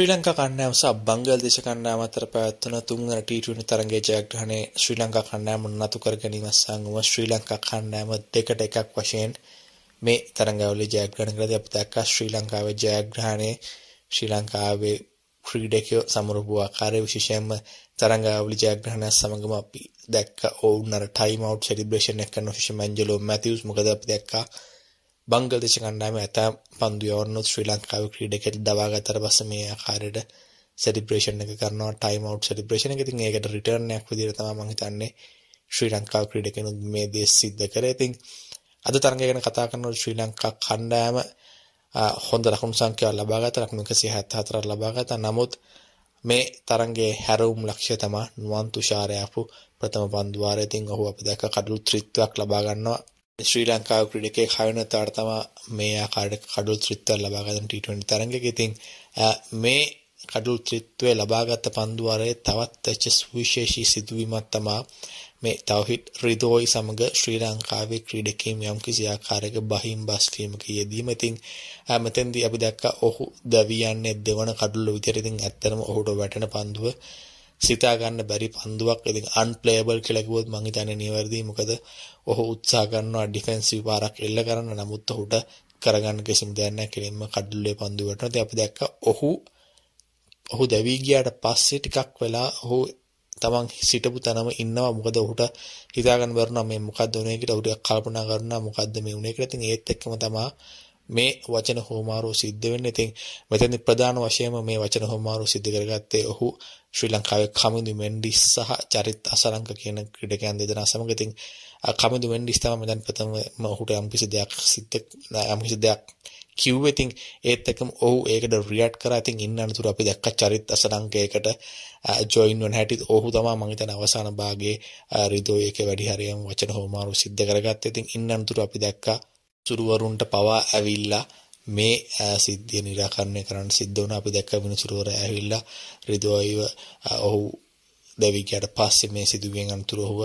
ශ්‍රී ලංකා කණ්ඩායම සහ බංගලාදේශ කණ්ඩායම අතර පැවැත්වන තුන්වන T20 තරගයේ ජයග්‍රහණය ශ්‍රී ලංකා කණ්ඩායම නතු කර ගැනීම සංගම ශ්‍රී ලංකා කණ්ඩායම දෙකට එකක් වශයෙන් මේ තරගාවලිය ජයග්‍රහණය කළදී අපි දැක්කා ශ්‍රී ලංකාවේ ජයග්‍රහණය ශ්‍රී ලංකාවේ ක්‍රීඩකයෝ සමරපු ආකාරයේ විශේෂයෙන්ම තරගාවලිය ජයග්‍රහණය සමගම අපි දැක්කා ඔවුන් අර ටයිම් අවුට් සෙලිබ්‍රේෂන් එක කරන විශේෂ මැන්ජලෝ මැතිව්ස් මොකද අපි දැක්කා බංගලදේශ කණ්ඩායම ඇතා පන්දු යවන්නොත් ශ්‍රී ලංකාව ක්‍රීඩකයට දවාගත්තට පස්සේ මේ ආකාරයට සෙලිබ්‍රේෂන් එක කරනවා ටයිම් අවුට් සෙලිබ්‍රේෂන් එක. ඉතින් ඒකට රිටර්න් එකක් විදිහට තමයි මම හිතන්නේ ශ්‍රී ලංකාව ක්‍රීඩකයනුත් මේ දේ සිද්ධ කරේ. ඉතින් අද තරඟය ගැන කතා කරනකොට ශ්‍රී ලංකා කණ්ඩායම හොඳ ලකුණු සංඛ්‍යාවක් ලබා ගත්තා. ලකුණු 174ක් ලබා ගත්තා. නමුත් මේ තරඟයේ හැරවුම් ලක්ෂ්‍ය තමයි නුවන් තුෂාරයාපු ප්‍රථම පන්දු වාරයේදී ඔහු අපි දැක්ක කඩළු ත්‍රිත්වයක් ලබා ගන්නවා ශ්‍රී ලංකාව ක්‍රීඩකේ කයනතාවට තමා මේ ආකාරයට කඩුල් ත්‍රිත්වය ලබා ගන්න T20 තරඟයක. ඉතින් මේ කඩුල් ත්‍රිත්වය ලබාගත් පන්දුවරේ තවත් ඇච් සුවිශේෂී සිදුවීමක් තමා මේ තවහිත් රිදෝයි සමග ශ්‍රී ලංකාවේ ක්‍රීඩකීම් යම් කිසි ආකාරයක බහිම් බස් වීමක යෙදීම ඉතින් මෙතෙන්දී අපි දැක්කා ඔහු දවියන්නේ දෙවන කඩුල්ල විදියට ඉතින් ඇත්තටම ඔහුට වැටෙන පන්දුව සිතා ගන්න බැරි පන්දුවක්. ඉතින් අන්ප්ලේයබල් කියලා කිව්වොත් මං හිතන්නේ නිවැරදි. මොකද ඔහු උත්සාහ කරනවා ඩිෆෙන්සිව් පාරක් එල්ල කරන්න. නමුත් ඔහුට කරගන්න කිසිම දෙයක් නැහැ. කෙලින්ම කඩුල්ලේ පන්දු වටනවා. ඉතින් අපි දැක්කා ඔහු ඔහු දැවි ගියාට පස්සේ ටිකක් වෙලා ඔහු තමන් සිටපු තැනම ඉන්නවා. මොකද ඔහුට හිතා ගන්න බැරි නම් මේ මොකද්ද වුනේ කියලා ඔහු ටිකක් කල්පනා කරනවා. මොකද්ද මේ වුනේ කියලා. ඉතින් ඒත් එක්කම තමයි මේ වචන හෝමාරෝ සිද්ධ වෙන්නේ. ඉතින් මෙතෙන්දි ප්‍රධාන වශයෙන්ම මේ වචන හෝමාරෝ සිද්ධ කරගත්තේ ඔහු ශ්‍රී ලංකාවේ කමිදු මෙන්ඩිස් සහ චරිත් අසලංක කියන ක්‍රීඩකයන් දෙදෙනා සමග ඉතින් කමිදු මෙන්ඩිස් තමයි දැන් ප්‍රථම ඔහුට යම්කිසි දෙයක් සිද්ධ යම්කිසි දෙයක් කිව්වේ ඉතින් ඒත් එක්කම ඔහු ඒකට රියැක්ට් කරා ඉතින් ඉන්න අනතුර අපි දැක්ක චරිත් අසලංකයකට ජොයින් වෙන හැටි ඔහු තමයි මම හිතන අවසාන භාගයේ රිදෝ එකේ වැඩි හරියම වචන හොමාරු සිද්ධ කරගත්තේ ඉතින් ඉන්න අනතුර අපි දැක්කා සුරුවරුන්ට පවා ඇවිල්ලා මේ සිද්ධිය निराකරණය කරන්න සිද්ධ වුණා අපි දැක්ක විනිසුරුවර ඇවිල්ලා රිදුවයිව ඔහු දැවිගයට පස්සේ මේ සිදුවෙන් අනතුරු ඔහුව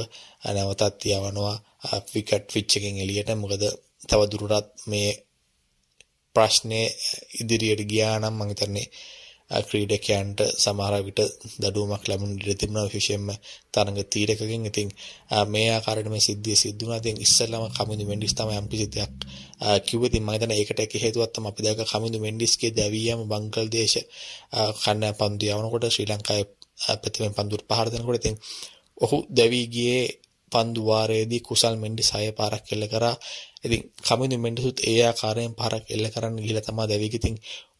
නැවතත් යවනවා විකට් ෆිච් එකෙන් එළියට මොකද තව දුරටත් මේ ප්‍රශ්නේ ඉදිරියට ගියා නම් මම හිතන්නේ ක්‍රීඩකයන්ට සමහර විට දඩුවමක් ලැබුණ ඉඩ තිබුණා විශේෂයෙන්ම තරඟ තීරකකින්. ඉතින් මේ ආකාරයට මේ සිද්ධිය සිද්ධ වුණා. ඉතින් ඉස්සෙල්ලාම කමිනු මෙන්ඩිස් තමයි යම් කිසි දෙයක් කිව්වේ. ඉතින් මම හිතන්නේ ඒකට එක හේතුවක් තමයි අපි දැක කමිනු මෙන්ඩිස්ගේ දැවියම බංග්ලාදේශ කන්න පන්දු යවනකොට ශ්‍රී ලංකාවේ ප්‍රතිමෙන් පන්දුර පහර දෙනකොට ඉතින් ඔහු දැවී ගියේ පන්දු වාරයේදී කුසල් මෙන්ඩිස් හය පාරක් කෙල්ල කරා ඉතින් කමිනු මෙන්ඩිසුත් ඒ ආකාරයෙන් පාරක් එල්ල කරන්න ගිහිලා තමයි දැවිගේ. ඉතින්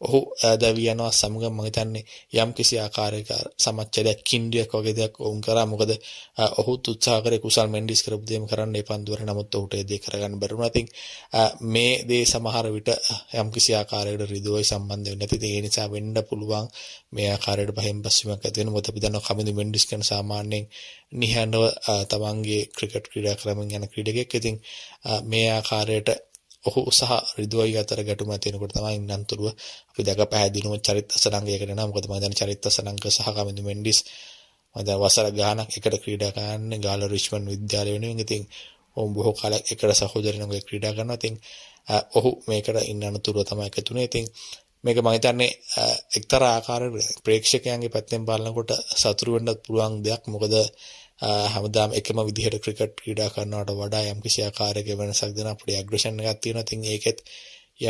ඔහු දැවි යනවා සමග මම හිතන්නේ යම් කිසි ආකාරයක සමච්චලයක් කින්ඩියක් වගේ දෙයක් වුන් කරා. මොකද ඔහු උත්සාහ කරේ කුසල් මෙන්ඩිස් කරපු දේම කරන්න ඒ පන්දුවර නමුත් ඔහුට ඒ දේ කරගන්න බැරි වුණා. ඉතින් මේ දේ සමහර විට යම් කිසි ආකාරයකට රිදුවයි සම්බන්ධ වෙන්නේ නැති. ඒ නිසා වෙන්න පුළුවන් මේ ආකාරයට පහෙන් පස්සෙමක් ඇති වෙන මොකද අපි දන්නවා කමිනු මෙන්ඩිස් කියන සාමාන්‍යයෙන් නිහඬව තමන්ගේ ක්‍රිකට් ක්‍රීඩා ක්‍රමෙන් යන ක්‍රීඩකෙක්. ඉතින් මේ ආකාර ආකාරයට ඔහු සහ රිදුවයි අතර ගැටුම ඇති වෙනකොට තමයි ඉන්නන්තුරුව අපි දැක පැහැදිලිවම චරිත සරංගයකට එනවා. මොකද මම දැන් චරිත සරංග සහ කමිදු මෙන්ඩිස් මම දැන් වසර ගාණක් එකට ක්‍රීඩා කරන්නේ ගාල රිච්මන්ඩ් විද්‍යාලය වෙනුවෙන්. ඉතින් ඔවුන් බොහෝ කාලයක් එකට සහෝදරිනුගේ ක්‍රීඩා කරනවා. ඉතින් ඔහු මේකට ඉන්නන්තුරුව තමයි එකතුනේ. ඉතින් මේක මම හිතන්නේ එක්තරා ආකාරයකට ප්‍රේක්ෂකයන්ගේ පැත්තෙන් බලනකොට සතුරු වෙන්නත් පුළුවන් දෙයක් මොකද හැමදාම එකම විදිහට ක්‍රිකට් ක්‍රීඩා කරනවට වඩා යම් කිසි ආකාරයක වෙනසක් දෙන අපේ ඇග්‍රෙෂන් එකක් තියෙනවා. ඉතින් ඒකෙත්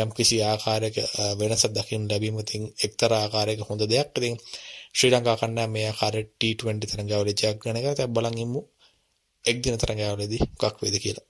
යම් කිසි ආකාරයක වෙනසක් දකින්න ලැබීම ඉතින් එක්තරා ආකාරයක හොඳ දෙයක්. ඉතින් ශ්‍රී ලංකා කණ්ඩායම මේ ආකාරයට T20 තරඟාවලිය ජයග්‍රහණය කරලා දැන් බලන් ඉමු එක් දින තරඟාවලියේදී මොකක් වේද කියලා.